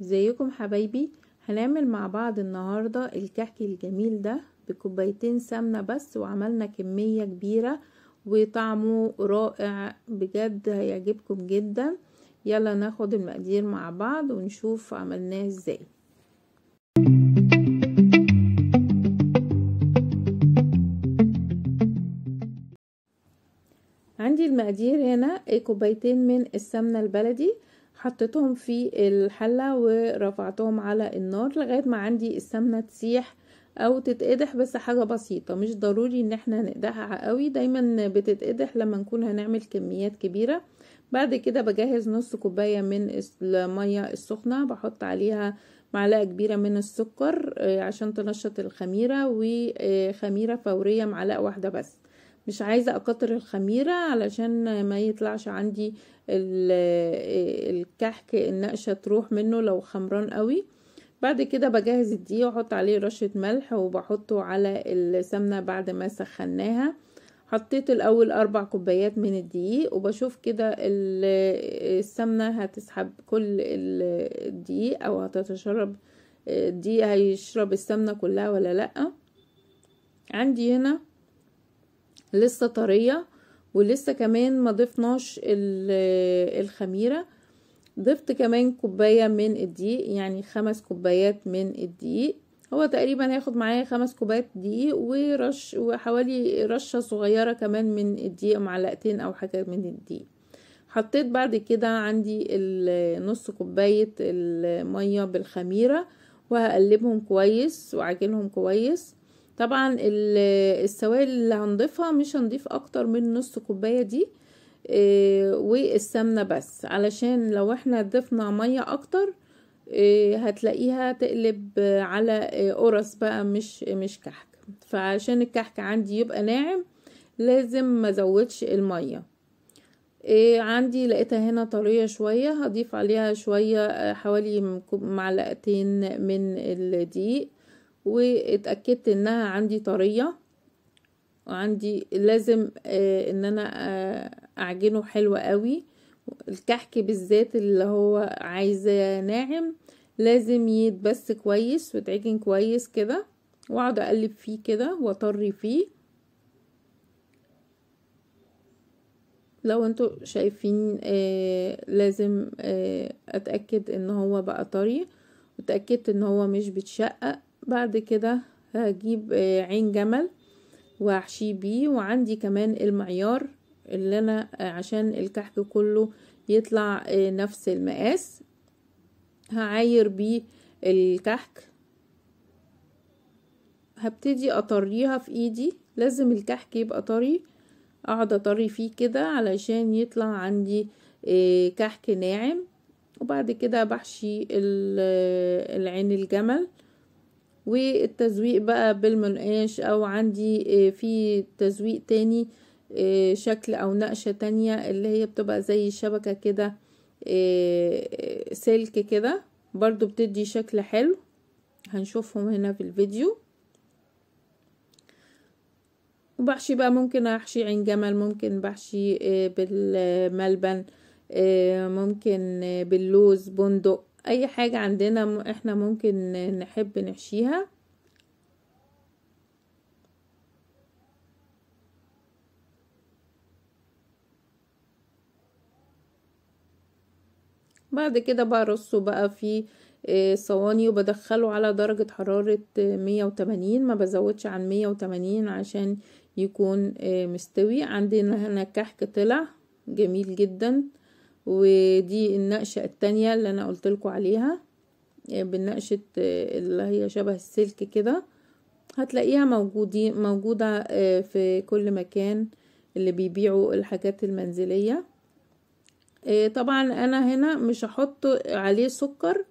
ازيكم حبايبي هنعمل مع بعض النهاردة الكحك الجميل ده بكوبايتين سمنة بس وعملنا كمية كبيرة وطعمه رائع بجد هيعجبكم جدا يلا ناخد المقادير مع بعض ونشوف عملناه ازاي عندي المقادير هنا إيه، كوبايتين من السمنة البلدي حطيتهم في الحلة ورفعتهم على النار لغاية ما عندي السمنة تسيح او تتقدح بس حاجة بسيطة مش ضروري ان احنا نقدحها قوي دايما بتتقدح لما نكون هنعمل كميات كبيرة بعد كده بجهز نص كوباية من المية السخنة بحط عليها معلقة كبيرة من السكر آه، عشان تنشط الخميرة وخميرة فورية معلقة واحدة بس مش عايزة اكتر الخميرة علشان ما يطلعش عندي الكحك النقشة تروح منه لو خمران قوي بعد كده بجهز الدقيق واحط عليه رشة ملح وبحطه على السمنة بعد ما سخناها حطيت الاول اربع كوبايات من الدقيق وبشوف كده السمنة هتسحب كل الدقيق او هتتشرب الدقيق هيشرب السمنة كلها ولا لأ عندي هنا لسه طرية ولسه كمان ما ضفناش الخميرة ضفت كمان كوباية من الدقيق يعني خمس كوبايات من الدقيق هو تقريبا هياخد معايا خمس كوبايات دقيق ورش وحوالي رشة صغيرة كمان من الدقيق معلقتين او حاجة من الدقيق حطيت بعد كده عندي نص كوباية المية بالخميرة وهقلبهم كويس وعجنهم كويس طبعا السوائل اللي هنضيفها مش هنضيف اكتر من نص كوباية دي آه، والسمنة بس علشان لو احنا ضفنا مية اكتر آه، هتلاقيها تقلب على آه، قرص بقى مش مش كحك فعشان الكحك عندي يبقى ناعم لازم ما زودش المية إيه عندي لقيتها هنا طرية شوية هضيف عليها شوية حوالي معلقتين من الدقيق واتأكدت انها عندي طرية وعندي لازم آه ان انا آه اعجنه حلو قوي الكحك بالذات اللي هو عايزة ناعم لازم يتبس كويس وتعجن كويس كده واقعد اقلب فيه كده واطري فيه لو انتوا شايفين آه لازم آه اتاكد ان هو بقى طري وتاكدت ان هو مش بيتشقق بعد كده هجيب آه، عين جمل وهحشيه بيه وعندي كمان المعيار اللي انا آه، عشان الكحك كله يطلع آه، نفس المقاس هعاير بيه الكحك هبتدي اطريها في ايدي لازم الكحك يبقى طري اقعد اطري فيه كده علشان يطلع عندي كحك ناعم وبعد كده بحشي العين الجمل والتزويق بقى بالمنقاش او عندي آه، في تزويق تاني آه، شكل او نقشة تانية اللي هي بتبقى زي شبكة كده آه، سلك كده برضو بتدي شكل حلو هنشوفهم هنا في الفيديو وبحشي بقى ممكن احشي عين جمل ممكن بحشي بالملبن ممكن باللوز بندق اي حاجة عندنا احنا ممكن نحب نحشيها بعد كده برصه بقى في آه، صواني وبدخله على درجة حرارة آه، مية ما بزودش عن مية عشان يكون آه، مستوي عندنا هنا كحك طلع جميل جدا ودي النقشة التانية اللي انا قلت لكم عليها آه، بنقشة آه، اللي هي شبه السلك كده هتلاقيها موجودة, موجودة آه، في كل مكان اللي بيبيعوا الحاجات المنزلية طبعا انا هنا مش هحط عليه سكر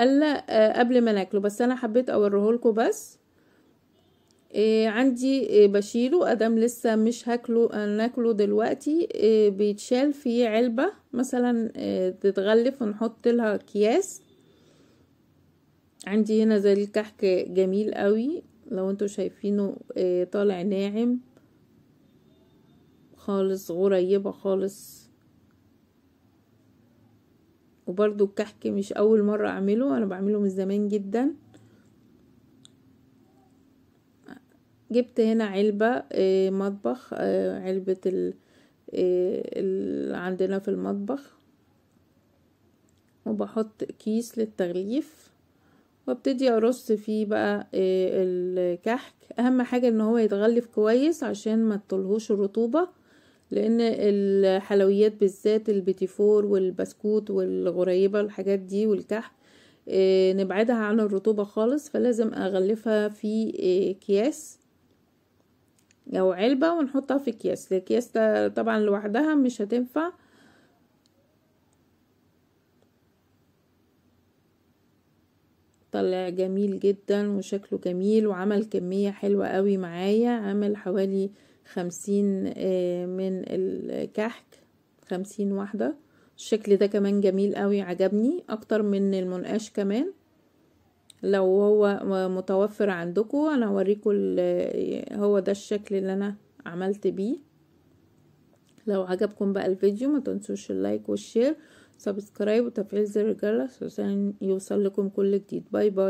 الا قبل ما ناكله بس انا حبيت لكم بس إيه عندي إيه بشيله ادام لسه مش هاكله ناكله دلوقتي إيه بيتشال في علبة مثلا إيه تتغلف ونحط لها اكياس عندي هنا زي الكحك جميل قوي لو انتوا شايفينه إيه طالع ناعم خالص غريبة خالص وبرضو الكحك مش اول مرة اعمله انا بعمله من زمان جداً جبت هنا علبة آه، مطبخ آه، علبة اللي آه، عندنا في المطبخ وبحط كيس للتغليف وابتدي ارص فيه بقى الكحك اهم حاجة ان هو يتغلف كويس عشان ما تطلهوش الرطوبة لان الحلويات بالذات البيتيفور والبسكوت والغريبة الحاجات دي والكحك نبعدها عن الرطوبة خالص فلازم اغلفها في اكياس او علبة ونحطها في اكياس الاكياس طبعا لوحدها مش هتنفع طلع جميل جدا وشكله جميل وعمل كمية حلوة قوي معايا عمل حوالي خمسين آه، من الكحك خمسين واحدة الشكل ده كمان جميل قوي عجبني اكتر من المنقاش كمان لو هو متوفر عندكم انا هوريكم هو ده الشكل اللي انا عملت بيه لو عجبكم بقى الفيديو ما تنسوش اللايك والشير سبسكرايب وتفعيل زر الجرس عشان يوصل لكم كل جديد باي باي